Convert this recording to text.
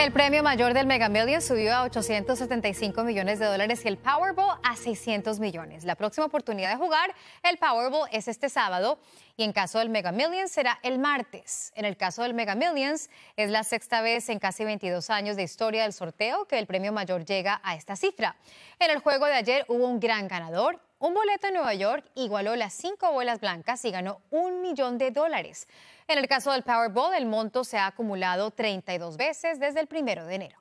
El premio mayor del Mega Millions subió a 875 millones de dólares y el Powerball a 600 millones. La próxima oportunidad de jugar el Powerball es este sábado y en caso del Mega Millions será el martes. En el caso del Mega Millions es la sexta vez en casi 22 años de historia del sorteo que el premio mayor llega a esta cifra. En el juego de ayer hubo un gran ganador, un boleto en Nueva York igualó las cinco bolas blancas y ganó un millón de dólares. En el caso del Powerball, el monto se ha acumulado 32 veces desde el primero de enero.